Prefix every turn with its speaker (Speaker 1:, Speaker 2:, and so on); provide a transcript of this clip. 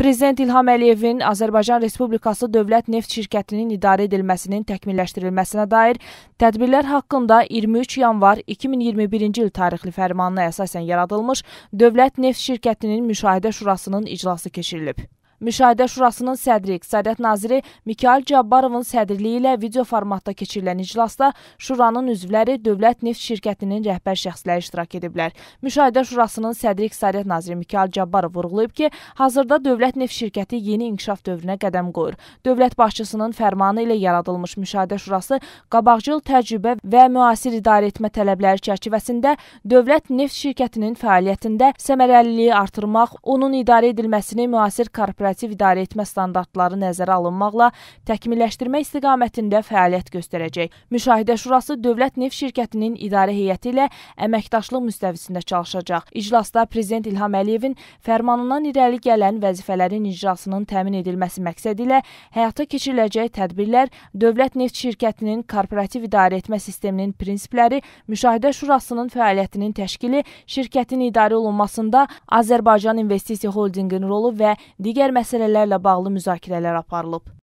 Speaker 1: Prezident İlham Əliyevin Azərbaycan Respublikası Dövlət Neft Şirkətinin idarə edilməsinin təkmilləşdirilməsinə dair tədbirlər haqqında 23 yanvar 2021-ci il tarixli fərmanına əsasən yaradılmış Dövlət Neft Şirkətinin Müşahidə Şurasının iclası keçirilib. Müşahidə Şurasının sədri, İqtisadiyyat naziri Mikail Cabbarovun sədrliyi ilə video formatda keçirilən iclasda Şuranın üzvləri Dövlət Neft Şirkətinin rəhbər şəxsləri iştirak ediblər. Müşahidə Şurasının sədri İqtisadiyyat naziri Mikail Cabbarov vurğulayıb ki, hazırda Dövlət Neft Şirkəti yeni inkişaf dövrünə qədəm qoyur. Dövlət başçısının fərmanı ilə yaradılmış Müşahidə Şurası qabaqcıl təcrübə və müasir idarəetmə tələbləri çərçivəsində Dövlət Neft Şirkətinin fəaliyyətində səmərəliliyi artırmaq, onun idarə edilməsini müasir korporasiya korporativ idarəetmə standartları nəzərə alınmaqla təkmilləşdirmə istiqamətində fəaliyyət göstərəcək. Müşahidə Şurası Dövlət Neft Şirkətinin idarə heyəti ilə əməkdaşlıq müstəvisində çalışacaq. İclasda prezident İlham Əliyevin fərmanından irəli gələn vəzifələrin icrasının təmin edilməsi məqsədi ilə həyata keçiriləcək tədbirlər Dövlət Neft Şirkətinin korporativ idarəetmə sisteminin prinsipləri, Müşahidə Şurasının fəaliyyətinin təşkili, şirkətin idarə olunmasında Azərbaycan İnvestisiya Holdinqinin rolu və digər məsələlərlə bağlı müzakirələr aparılıb.